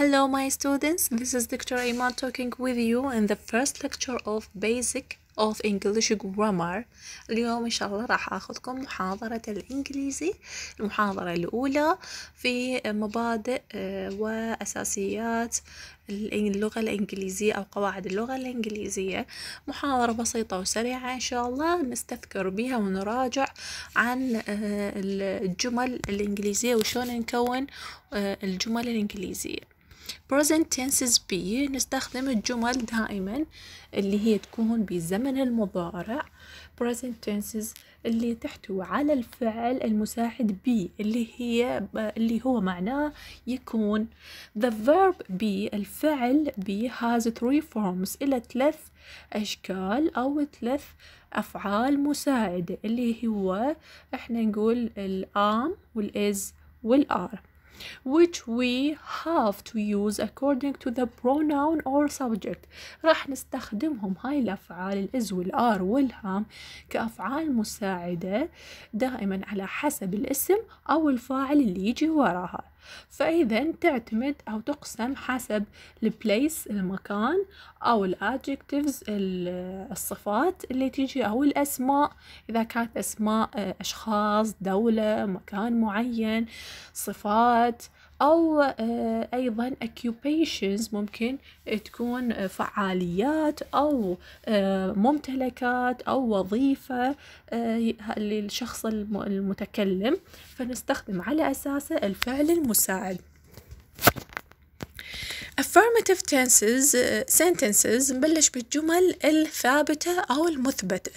Hello my students, this is Dr. Iman talking with you in the first lecture of Basic of English Grammar اليوم إن شاء الله راح أخذكم محاضرة الإنجليزي المحاضرة الأولى في مبادئ آه، وأساسيات اللغة الإنجليزية أو قواعد اللغة الإنجليزية محاضرة بسيطة وسريعة إن شاء الله نستذكر بها ونراجع عن آه، الجمل الإنجليزية وشون نكون آه، الجمل الإنجليزية present tenses be نستخدم الجمل دائما اللي هي تكون بزمن المضارع present tenses اللي تحتوي على الفعل المساعد be اللي هي اللي هو معناه يكون the verb be الفعل be has three forms إلى ثلاث أشكال أو ثلاث أفعال مساعدة اللي هو إحنا نقول الآم والإز والآر which we have to use according to the pronoun or subject راح نستخدمهم هاي الأفعال الإز والآر والهام كأفعال مساعدة دائما على حسب الاسم أو الفاعل اللي يجي وراها فإذا تعتمد أو تقسم حسب البليس المكان أو الادجكتيفز الصفات اللي تيجي أو الأسماء إذا كانت أسماء أشخاص دولة مكان معين صفات أو آه، أيضا occupations ممكن آه، تكون آه، فعاليات أو ممتلكات أو وظيفة للشخص المتكلم فنستخدم على أساسه الفعل المساعد affirmative tenses uh, sentences نبلش بالجمل الثابتة أو المثبتة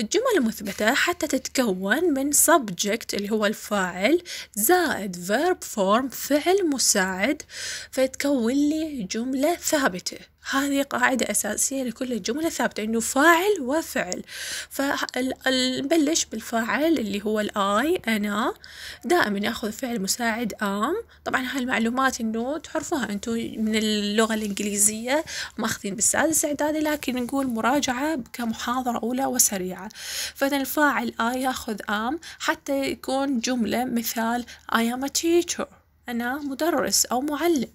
الجمل المثبتة حتى تتكون من subject اللي هو الفاعل زائد verb form فعل مساعد فيتكون لي جملة ثابتة هذه قاعدة أساسية لكل الجملة الثابتة إنه فاعل وفعل فنبلش بالفاعل اللي هو الآي أنا دائما أخذ فعل مساعد آم طبعا هاي المعلومات إنه تعرفوها أنتم من اللغة الإنجليزية ماخذين بالسادس إعدادي لكن نقول مراجعة كمحاضرة أولى وسريعة فإذا الفاعل آي يأخذ آم حتى يكون جملة مثال I am a teacher أنا مدرس أو معلم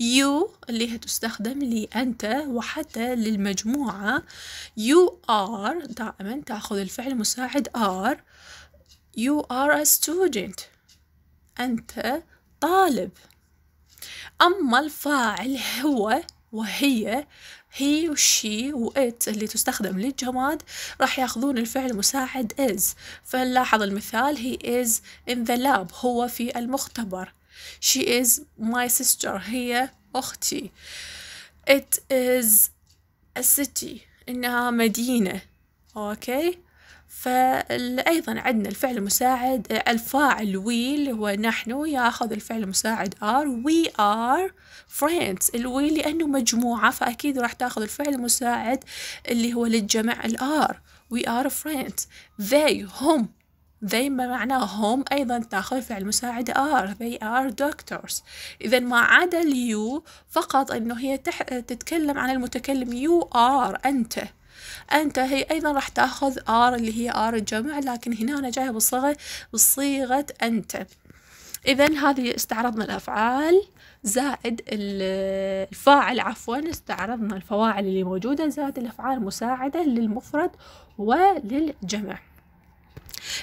you اللي هتستخدم لي لأنت وحتى للمجموعة you are دائما تأخذ الفعل المساعد are you are a student أنت طالب أما الفاعل هو وهي هي وشي وات اللي تستخدم للجماد راح ياخذون الفعل المساعد is فنلاحظ المثال he is in the lab هو في المختبر She is my sister هي أختي It is a city إنها مدينة أوكي فأيضا عندنا الفعل المساعد الفاعل وي اللي هو نحن ياخذ الفعل المساعد are we are friends الوي لأنه مجموعة فأكيد راح تاخذ الفعل المساعد اللي هو للجمع الار we are friends they هم they معناه هم أيضا تأخذ فعل مساعدة are they are doctors إذا ما عدا you فقط أنه هي تح... تتكلم عن المتكلم you are أنت أنت هي أيضا راح تأخذ are اللي هي are الجمع لكن هنا أنا جاية بالصيغة بصيغة أنت إذا هذه استعرضنا الأفعال زائد الفاعل عفوا استعرضنا الفواعل اللي موجودة زائد الأفعال مساعدة للمفرد وللجمع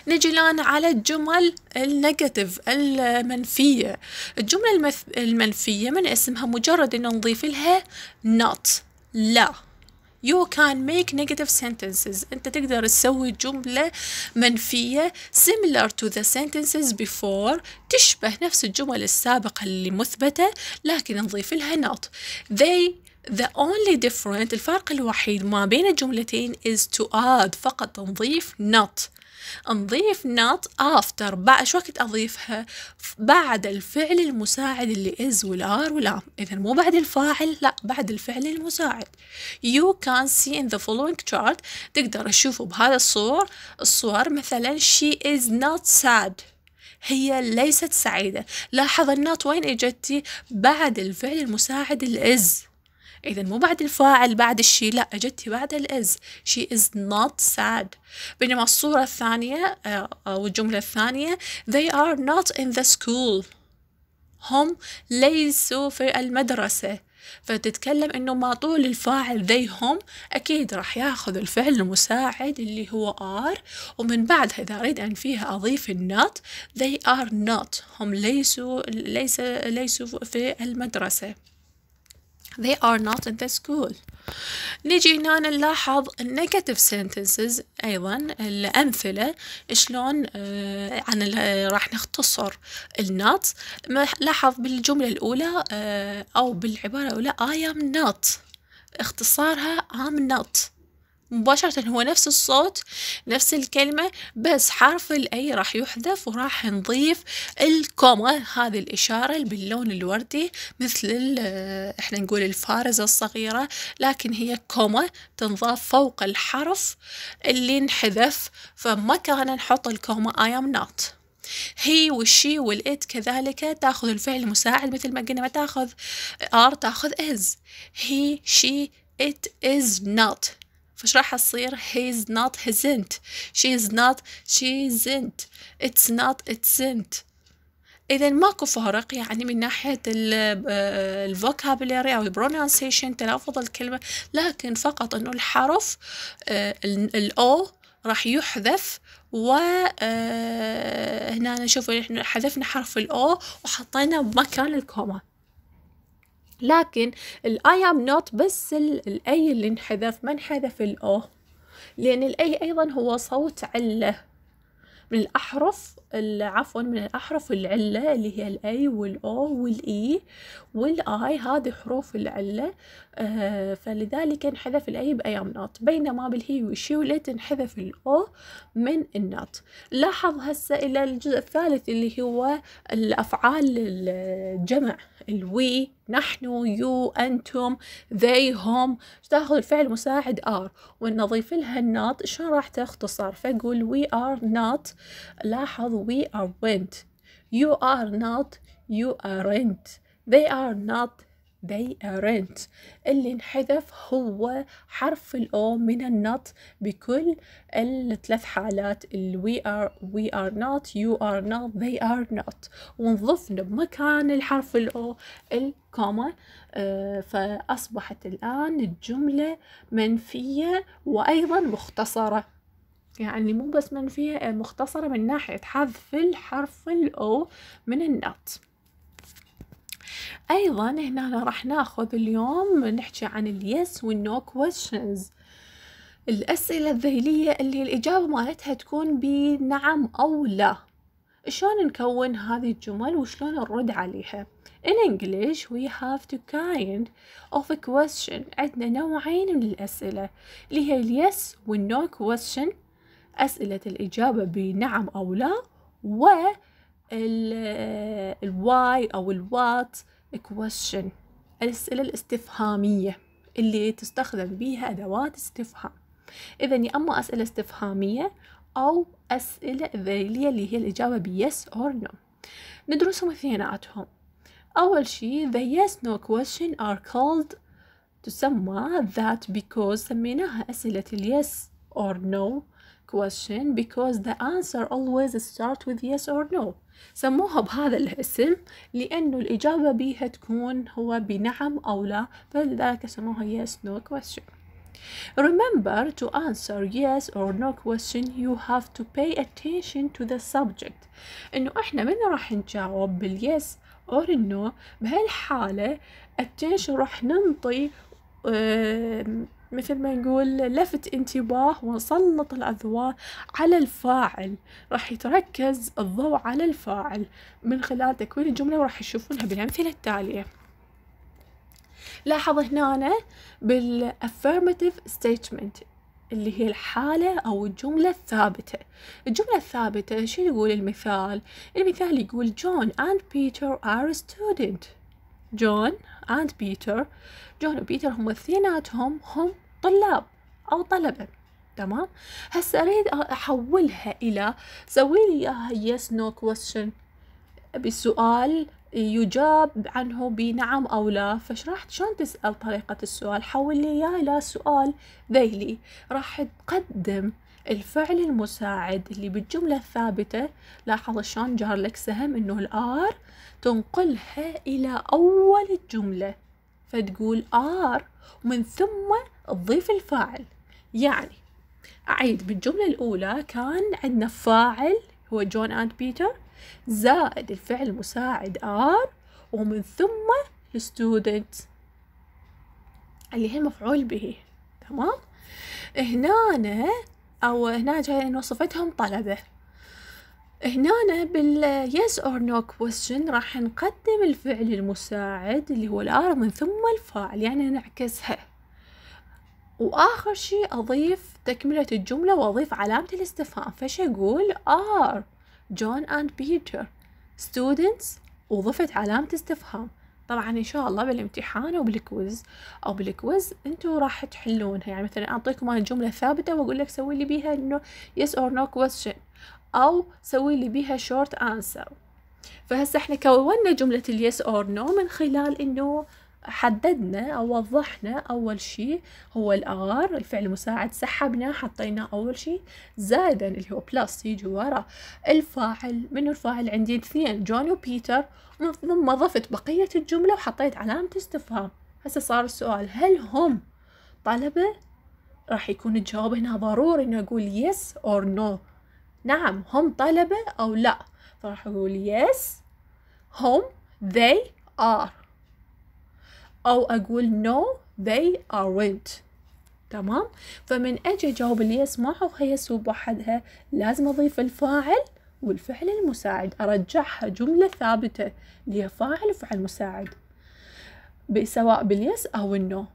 نجي الآن على الجمل النيجاتيف المنفية الجملة المث... المنفية من اسمها مجرد أن نضيف لها not لا You can make negative sentences. أنت تقدر تسوي جملة منفية similar to the sentences before تشبه نفس الجمل السابقة اللي مثبتة لكن نضيف لها not. They The only different الفرق الوحيد ما بين الجملتين is to add فقط نضيف not نضيف not after بعد شو وقت أضيفها بعد الفعل المساعد اللي is والار والام إذا مو بعد الفاعل لا بعد الفعل المساعد you can see in the following chart تقدر تشوفوا بهذا الصور الصور مثلا she is not sad هي ليست سعيدة لاحظ النات وين اجتي بعد الفعل المساعد الإز إذا مو بعد الفاعل بعد الشي لا أجتي بعد الإز she is not sad بينما الصورة الثانية آه، أو الجملة الثانية they are not in the school هم ليسوا في المدرسة فتتكلم انه ما طول الفاعل ذي هم اكيد راح ياخذ الفعل المساعد اللي هو are ومن بعدها اذا اريد ان فيها اضيف النوت they are not هم ليسوا ليس ليسوا في المدرسه they are not in the school نجي هنا نلاحظ negative sentences أيضا الأمثلة شلون آه عن راح نختصر النات لاحظ بالجملة الأولى آه أو بالعبارة الأولى I am not اختصارها I'm not مباشرة هو نفس الصوت نفس الكلمة بس حرف الأي راح يحذف وراح نضيف الكومة هذه الإشارة باللون الوردي مثل آه، إحنا نقول الفارزة الصغيرة لكن هي كومة تنضاف فوق الحرف اللي انحذف كان نحط الكومة I am not هي والشي والإت كذلك تاخذ الفعل المساعد مثل ما قلنا ما تاخذ ار تاخذ از هي شي it is not فش راح تصير he's not hasn't she's not she isn't it's not it's إذا ماكو فارق يعني من ناحية الفوكابولري آه، أو البرونانسيشن تلفظ الكلمة لكن فقط إنه الحرف آه، الأو راح يحذف وهنا آه، نشوف إحنا حذفنا حرف الأو وحطينا مكان الكوما لكن الاي ام نوت بس الاي اللي انحذف ما انحذف الاو لان الاي ايضا هو صوت عله من الاحرف عفوا من الأحرف العلة اللي هي الأي والأو والإي والآي هذه حروف العلة آه فلذلك انحذف الأي بأيام نوت بينما بالهي والشي والإت انحذف الأو من النوت لاحظ هسه إلى الجزء الثالث اللي هو الأفعال الجمع الوي نحن يو أنتم they هم تاخذ الفعل مساعد آر وإن نضيف لها النوت شلون راح تختصر فأقول we are not لاحظ we are went you are not you aren't they are not they aren't اللي انحذف هو حرف الاو من النط بكل الثلاث حالات ال we are we are not you are not they are not ونضفنا بمكان الحرف الاو الكوما آه فاصبحت الان الجمله منفيه وايضا مختصره يعني مو بس من فيها آه، مختصرة من ناحية حذف الحرف الأو من النط أيضا هنا راح ناخذ اليوم نحكي عن اليس والنو questions الأسئلة الذهلية اللي الإجابة مالتها تكون بنعم أو لا شلون نكون هذه الجمل وشلون نرد عليها In English we have two kind of a question عندنا نوعين من الأسئلة اللي هي اليس والنو question أسئلة الإجابة بنعم أو لا و الواي أو الوات question الأسئلة الاستفهامية اللي تستخدم بها أدوات استفهام إذا يا أما أسئلة استفهامية أو أسئلة ذيلية اللي هي الإجابة yes or no ندرسهم اثنيناتهم أول شيء the yes no question are called تسمى that because سميناها أسئلة yes or no question because the answer always start with yes or no سموها بهذا الاسم لأنه الإجابة بيها تكون هو بنعم أو لا فلذلك سموها yes no question Remember to answer yes or no question you have to pay attention to the subject إنه إحنا من راح نجاوب باليس or no بهالحالة attention راح ننطي مثل ما نقول لفت انتباه وسلط الأضواء على الفاعل راح يتركز الضوء على الفاعل من خلال تكوين الجملة وراح تشوفونها بالأمثلة التالية لاحظ هنا بالaffirmative statement اللي هي الحالة أو الجملة الثابتة الجملة الثابتة شو يقول المثال؟ المثال يقول جون and Peter are student جون أند بيتر جون وبيتر هم اثنيناتهم هم طلاب أو طلبة تمام هسه أريد أحولها إلى سوي لي إياها yes no question بسؤال يجاب عنه بنعم أو لا فشرحت شلون تسأل طريقة السؤال حول لي إياه إلى سؤال ذيلي راح تقدم الفعل المساعد اللي بالجملة الثابتة لاحظ شلون جار لك سهم إنه الآر تنقلها إلى أول الجملة فتقول are ومن ثم تضيف الفاعل يعني أعيد بالجملة الأولى كان عندنا فاعل هو جون أند بيتر زائد الفعل المساعد are ومن ثم الستودنت اللي هي مفعول به تمام هنا أو هنا جاي نوصفتهم طلبة هنا بال yes or no question راح نقدم الفعل المساعد اللي هو الار من ثم الفاعل يعني نعكسها واخر شيء اضيف تكمله الجمله واضيف علامه الاستفهام فش اقول ار جون اند بيتر students وضفت علامه استفهام طبعا ان شاء الله بالامتحان او بالكويز او بالكويز انتم راح تحلونها يعني مثلا اعطيكم انا جمله ثابته واقول لك سوي لي بيها انه يس اور نو كويشن أو سوي لي بيها شورت أنسر فهسه احنا كونا جملة اليس اور نو من خلال انه حددنا او وضحنا اول شيء هو الار الفعل المساعد سحبناه حطيناه اول شيء زائدا اللي هو بلس يجي ورا الفاعل منو الفاعل عندي اثنين جون وبيتر ثم ضفت بقية الجملة وحطيت علامة استفهام هسه صار السؤال هل هم طلبة راح يكون الجواب هنا ضروري انه اقول يس اور نو نعم هم طلبة أو لا فراح أقول yes هم they are أو أقول no they aren't تمام فمن أجي أجاوب اليس ما أخيس سوب وحدها لازم أضيف الفاعل والفعل المساعد أرجعها جملة ثابتة لها فاعل وفعل مساعد سواء باليس أو النو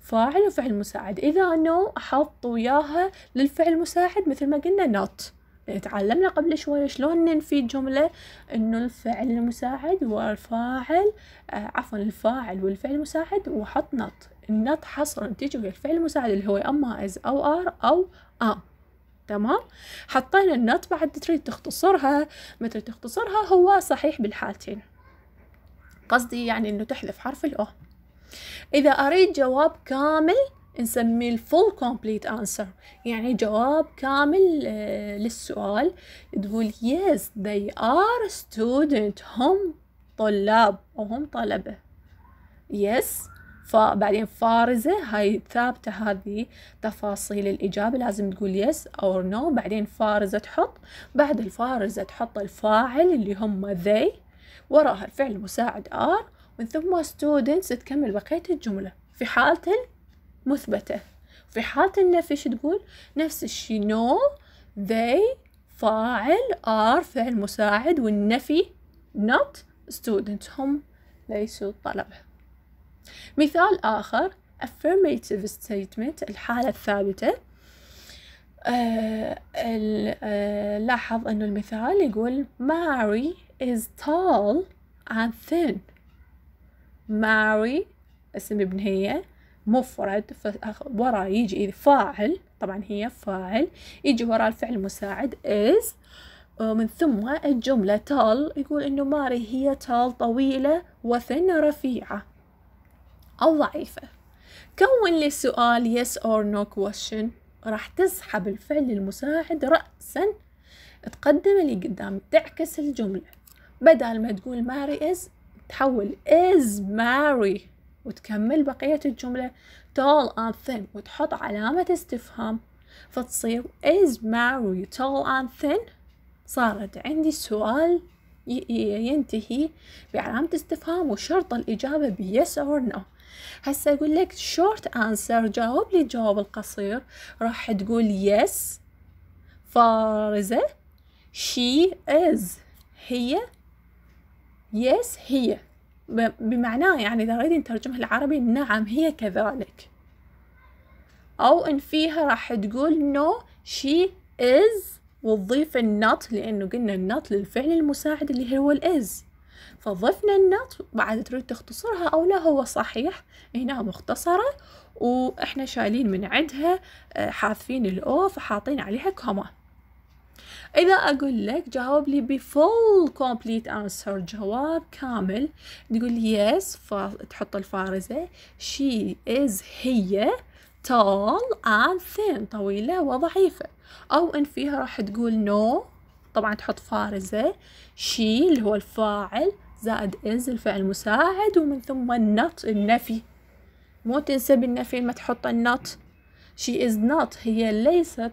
فاعل وفعل مساعد إذا نو أحط وياها للفعل المساعد مثل ما قلنا not تعلمنا قبل شوية شلون ننفي جملة انه الفعل المساعد والفاعل آه عفوا الفاعل والفعل المساعد وحط نط النط حصر تيجي ويا الفعل المساعد اللي هو اما از او ار او ام تمام حطينا النط بعد تريد تختصرها ما تريد تختصرها هو صحيح بالحالتين قصدي يعني انه تحذف حرف الاو اذا اريد جواب كامل نسميه الفول كومبليت انسر يعني جواب كامل آه، للسؤال تقول yes they are ستودنت هم طلاب أو هم طلبة yes فبعدين فارزة هاي ثابتة هذه تفاصيل الإجابة لازم تقول يس أو نو بعدين فارزة تحط بعد الفارزة تحط الفاعل اللي هم they وراها الفعل المساعد are ومن ثم students تكمل بقية الجملة في حالة مثبتة في حالة النفي شو تقول نفس الشي نو they فاعل are فعل مساعد والنفي not student هم ليسوا طلبة مثال آخر affirmative statement الحالة الثابتة آه، آه، لاحظ أنه المثال يقول Mary is tall and thin Mary اسم ابن هي مفرد وراه يجي فاعل طبعا هي فاعل يجي وراه الفعل المساعد is ومن آه، ثم الجملة تال يقول إنه ماري هي تال طويلة وثن رفيعة أو ضعيفة كون لي سؤال yes or no question راح تسحب الفعل المساعد رأسا تقدم اللي قدام تعكس الجملة بدل ما تقول ماري is تحول is Mary وتكمل بقية الجملة tall and thin وتحط علامة استفهام فتصير is Mary tall and thin صارت عندي السؤال ينتهي بعلامة استفهام وشرط الإجابة ب yes or no هسا أقول لك short answer جاوب لي الجواب القصير راح تقول yes فارزة she is هي yes هي بمعناه يعني إذا أريد نترجمها للعربي نعم هي كذلك أو إن فيها راح تقول no she is وتضيف النط لأنه قلنا النط للفعل المساعد اللي هو الإز فضفنا النط بعد تريد تختصرها أو لا هو صحيح هنا مختصرة وإحنا شايلين من عندها آه، حاذفين الأو فحاطين عليها كوما إذا أقول لك جاوب لي بفول كومبليت أنسر جواب كامل تقول لي yes تحط الفارزة she is هي tall and thin طويلة وضعيفة أو إن فيها راح تقول no طبعا تحط فارزة she اللي هو الفاعل زائد is الفعل المساعد ومن ثم not النفي مو تنسى بالنفي ما تحط النط she is not هي ليست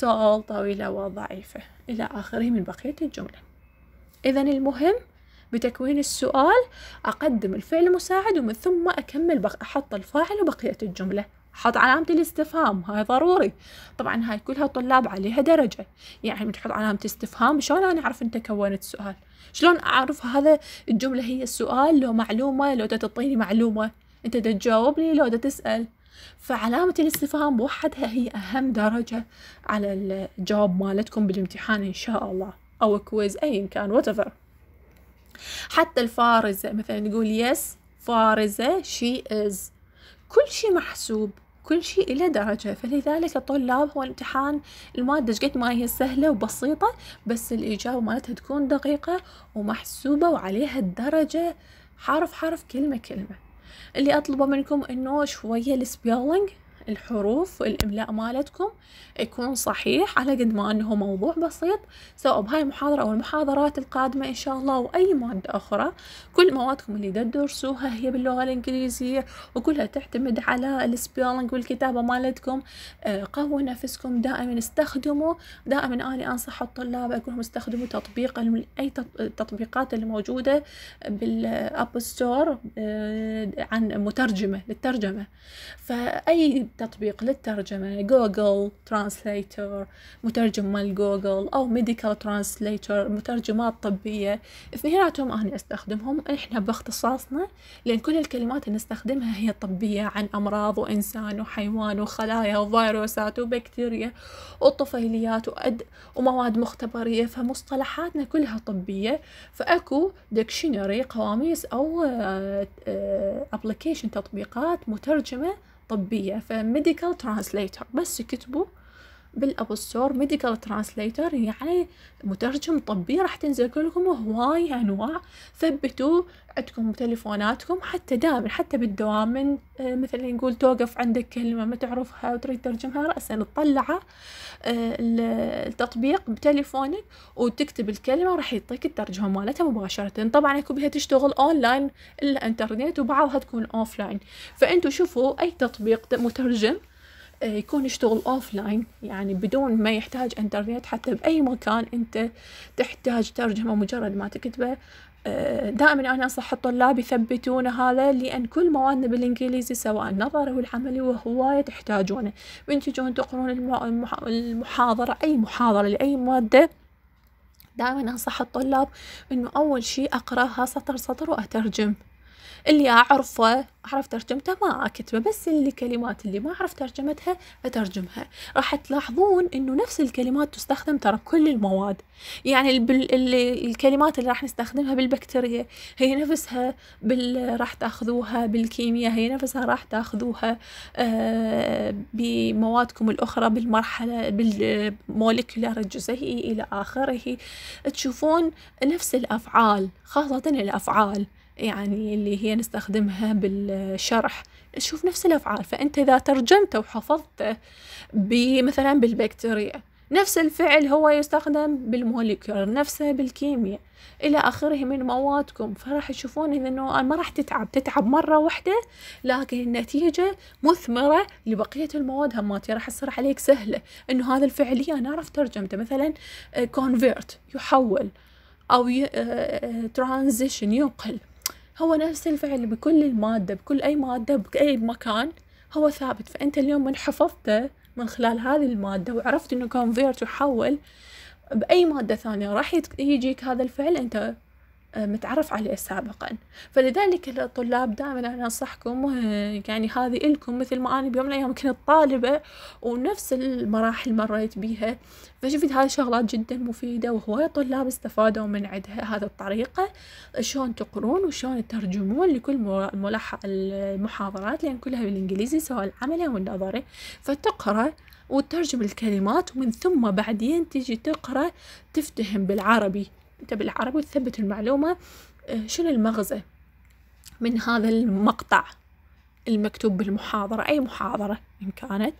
tall طويلة وضعيفة إلى آخره من بقية الجملة إذا المهم بتكوين السؤال أقدم الفعل المساعد ومن ثم أكمل بق... أحط الفاعل وبقية الجملة حط علامة الاستفهام هاي ضروري طبعا هاي كلها طلاب عليها درجة يعني بتحط علامة استفهام شلون أنا أعرف أنت كونت سؤال شلون أعرف هذا الجملة هي السؤال لو معلومة لو تعطيني معلومة أنت تجاوبني لو تسأل فعلامة الاستفهام بوحدها هي أهم درجة على الجواب مالتكم بالامتحان إن شاء الله أو كويز أي كان whatever حتى الفارزة مثلا نقول yes فارزة she is كل شيء محسوب كل شيء إلى درجة فلذلك الطلاب هو الامتحان المادة قد ما هي سهلة وبسيطة بس الإجابة مالتها تكون دقيقة ومحسوبة وعليها الدرجة حرف حرف كلمة كلمة اللي اطلبه منكم انه شوية السبيلنج الحروف والإملاء مالتكم يكون صحيح على قد ما أنه موضوع بسيط سواء بهاي المحاضرة أو المحاضرات القادمة إن شاء الله وأي مادة أخرى كل موادكم اللي تدرسوها هي باللغة الإنجليزية وكلها تعتمد على السبيلنج والكتابة مالتكم آه، قووا نفسكم دائما استخدموا دائما أنا أنصح الطلاب أقول لهم استخدموا تطبيق أي التطبيقات الموجودة بالأب ستور آه، عن مترجمة للترجمة فأي تطبيق للترجمة جوجل ترانسليتر مترجم مال جوجل أو ميديكال ترانسليتر مترجمات طبية اثنيناتهم أنا أستخدمهم إحنا باختصاصنا لأن كل الكلمات اللي نستخدمها هي طبية عن أمراض وإنسان وحيوان وخلايا وفيروسات وبكتيريا وطفيليات وأد ومواد مختبرية فمصطلحاتنا كلها طبية فأكو ديكشنري قواميس أو أبليكيشن آه، آه، تطبيقات مترجمة طبية فميديكال ترانسليتر بس يكتبوا بالاب ستور ميديكال ترانسليتر يعني مترجم طبي راح تنزل لكم هواي انواع ثبتوا عندكم تليفوناتكم حتى دائما حتى بالدوام من آه، مثلا نقول توقف عندك كلمه ما تعرفها وتريد ترجمها راسا تطلع آه، التطبيق بتليفونك وتكتب الكلمه وراح يعطيك الترجمه مالتها مباشره طبعا اكو بها تشتغل اونلاين الانترنت وبعضها تكون اوفلاين فانتوا شوفوا اي تطبيق مترجم آه، يكون يشتغل اوف لاين يعني بدون ما يحتاج انترنت حتى باي مكان انت تحتاج ترجمه مجرد ما تكتبه آه، دائما انا انصح الطلاب يثبتون هذا لان كل موادنا بالانجليزي سواء النظري والعملي وهوايه تحتاجونه من تجون تقرون المحاضره اي محاضره لاي ماده دائما انصح الطلاب انه اول شيء اقراها سطر سطر واترجم اللي أعرفه أعرف ترجمته ما أكتبه بس الكلمات اللي ما أعرف ترجمتها أترجمها راح تلاحظون أنه نفس الكلمات تستخدم ترى بكل المواد يعني الكلمات اللي راح نستخدمها بالبكتيريا هي نفسها بال... راح تاخذوها بالكيمياء هي نفسها راح تاخذوها آه، بموادكم الأخرى بالمرحلة بالمولكيولار الجزيئي إلى آخره تشوفون نفس الأفعال خاصة الأفعال يعني اللي هي نستخدمها بالشرح تشوف نفس الأفعال فأنت إذا ترجمته وحفظته مثلا بالبكتيريا نفس الفعل هو يستخدم بالموليكيولر نفسه بالكيمياء إلى آخره من موادكم فراح تشوفون إنه ما راح تتعب تتعب مرة واحدة لكن النتيجة مثمرة لبقية المواد هماتي راح تصير عليك سهلة إنه هذا الفعل أنا أعرف ترجمته مثلا كونفيرت آه، يحول أو ترانزيشن آه، آه، ينقل هو نفس الفعل بكل المادة بكل أي مادة بأي مكان هو ثابت فأنت اليوم من حفظته من خلال هذه المادة وعرفت إنه convert وحول بأي مادة ثانية راح يجيك هذا الفعل أنت آه، متعرف عليه سابقا فلذلك الطلاب دائما أنا أنصحكم يعني هذه إلكم مثل ما أنا بيوم من الأيام كنت طالبة ونفس المراحل مريت بيها فشفت هاي شغلات جدا مفيدة وهواي طلاب استفادوا من عندها هذا الطريقة شلون تقرون وشلون تترجمون لكل ملحق المحاضرات لأن كلها بالإنجليزي سواء العملي أو النظري فتقرأ وتترجم الكلمات ومن ثم بعدين تجي تقرأ تفتهم بالعربي انت طيب، بالعربي وتثبت المعلومة آه، شنو المغزى من هذا المقطع المكتوب بالمحاضرة أي محاضرة إن كانت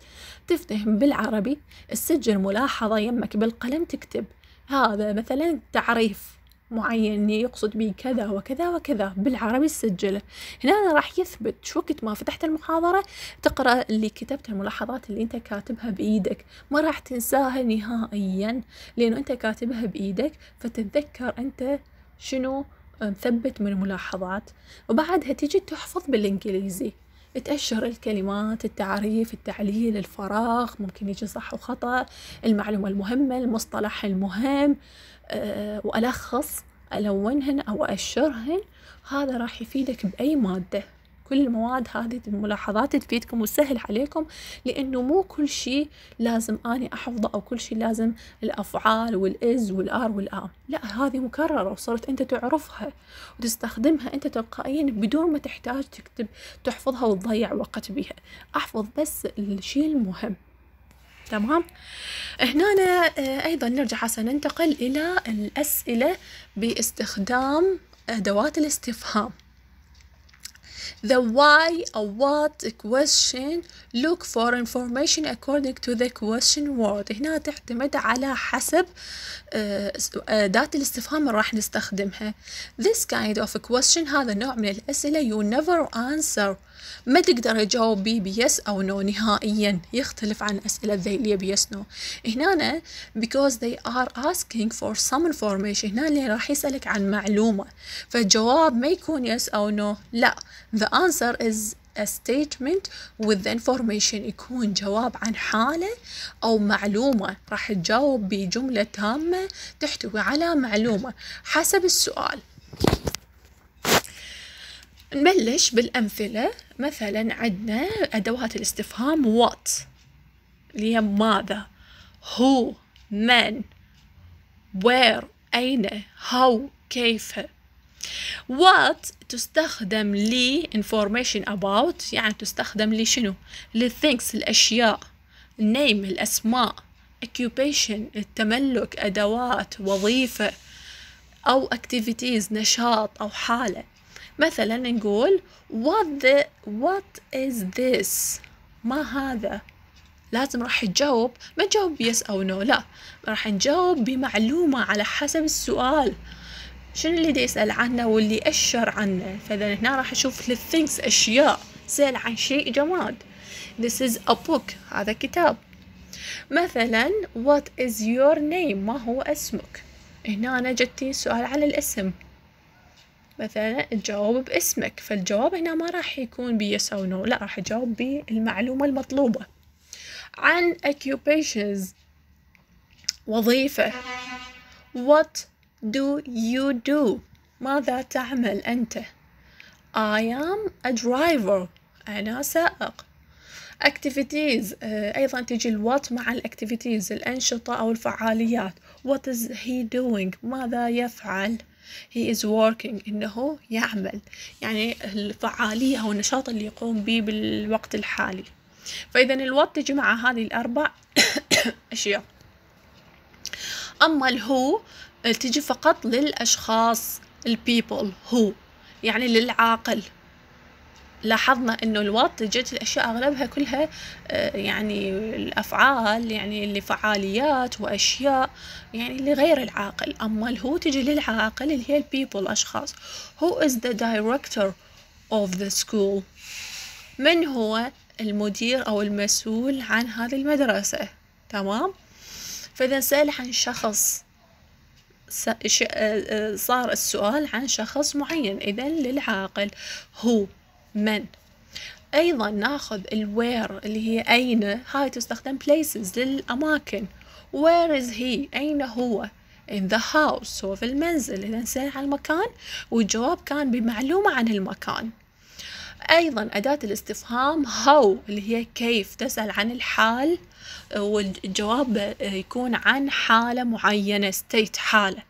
تفتهم بالعربي تسجل ملاحظة يمك بالقلم تكتب هذا مثلا تعريف معين يقصد به كذا وكذا وكذا بالعربي سجله هنا راح يثبت شو وقت ما فتحت المحاضرة تقرأ اللي كتبت الملاحظات اللي انت كاتبها بإيدك ما راح تنساها نهائيا لأنه انت كاتبها بإيدك فتتذكر انت شنو مثبت من ملاحظات وبعدها تيجي تحفظ بالإنجليزي تأشر الكلمات التعريف التعليل الفراغ ممكن يجي صح وخطأ المعلومة المهمة المصطلح المهم آه، وألخص ألونهن أو أشرهن هذا راح يفيدك بأي مادة كل المواد هذه الملاحظات تفيدكم وسهل عليكم لأنه مو كل شيء لازم أني أحفظه أو كل شيء لازم الأفعال والإز والآر والآم لا هذه مكررة وصرت أنت تعرفها وتستخدمها أنت تلقائيا بدون ما تحتاج تكتب تحفظها وتضيع وقت بها أحفظ بس الشيء المهم تمام هنا آه، أيضا نرجع هسه ننتقل إلى الأسئلة باستخدام أدوات آه، الاستفهام The why or what question look for information according to the question word هنا تعتمد على حسب أداة آه، الاستفهام اللي راح نستخدمها This kind of question هذا نوع من الأسئلة you never answer ما تقدر تجاوب بيه بيس أو نو نهائيا يختلف عن أسئلة ذيلية بيس نو هنا because they are asking for some information هنا اللي راح يسألك عن معلومة فالجواب ما يكون يس أو نو لا the answer is a statement with the information يكون جواب عن حالة أو معلومة راح تجاوب بجملة تامة تحتوي على معلومة حسب السؤال نبلش بالأمثلة مثلا عندنا أدوات الاستفهام what اللي هي ماذا who من where أين how كيف what تستخدم لي information about يعني تستخدم لي شنو للthings الأشياء name الأسماء occupation التملك أدوات وظيفة أو activities نشاط أو حالة مثلا نقول what, the, what is this ما هذا لازم راح تجاوب ما تجاوب يس أو نو لا راح نجاوب بمعلومة على حسب السؤال شنو اللي دي يسأل عنه واللي أشر عنه فإذا هنا راح أشوف things أشياء سأل عن شيء جماد This is a book هذا كتاب مثلا what is your name ما هو اسمك هنا جتني سؤال على الاسم مثلا تجاوب باسمك فالجواب هنا ما راح يكون ب yes او no لا راح تجاوب بالمعلومة المطلوبة عن occupations وظيفة what do you do ماذا تعمل أنت I am a driver أنا سائق activities آه، أيضا تجي ال what مع activities الأنشطة أو الفعاليات what is he doing ماذا يفعل he is working إنه يعمل يعني الفعالية أو النشاط اللي يقوم به بالوقت الحالي فإذا الوات تجي مع هذه الأربع أشياء أما الهو تجي فقط للأشخاص البيبل هو يعني للعاقل لاحظنا انه الوات جت الاشياء اغلبها كلها آه، يعني الافعال يعني اللي فعاليات واشياء يعني لغير العاقل اما الهو تجي للعاقل اللي هي البيبل اشخاص هو is the director of the school من هو المدير او المسؤول عن هذه المدرسة تمام فاذا سأل عن شخص آه، آه، صار السؤال عن شخص معين إذا للعاقل هو من أيضا ناخذ الوير اللي هي أين هاي تستخدم places للأماكن where is he أين هو in the house هو في المنزل إذا سأل عن المكان والجواب كان بمعلومة عن المكان أيضا أداة الاستفهام how اللي هي كيف تسأل عن الحال والجواب يكون عن حالة معينة state حالة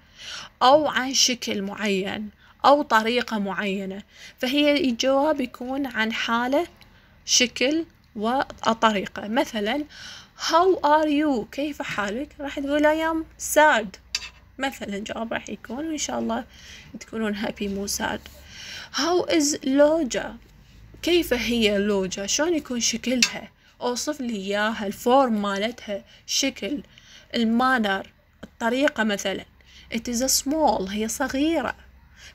أو عن شكل معين أو طريقة معينة فهي الجواب يكون عن حالة شكل وطريقة مثلا how are you كيف حالك راح تقول I am sad مثلا جواب راح يكون وإن شاء الله تكونون happy مو sad how is لوجا كيف هي لوجا شلون يكون شكلها اوصف لي اياها الفورم مالتها شكل المانر الطريقة مثلا it is a small هي صغيرة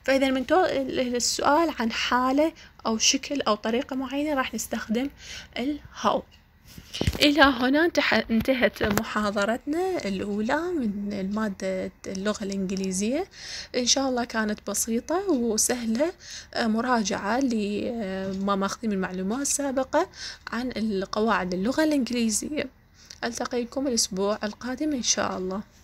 فإذا من تو... السؤال عن حالة أو شكل أو طريقة معينة راح نستخدم الهاو إلى هنا انتهت محاضرتنا الأولى من مادة اللغة الإنجليزية إن شاء الله كانت بسيطة وسهلة آه، مراجعة لما آه، ماخذين من معلومات سابقة عن قواعد اللغة الإنجليزية ألتقيكم الأسبوع القادم إن شاء الله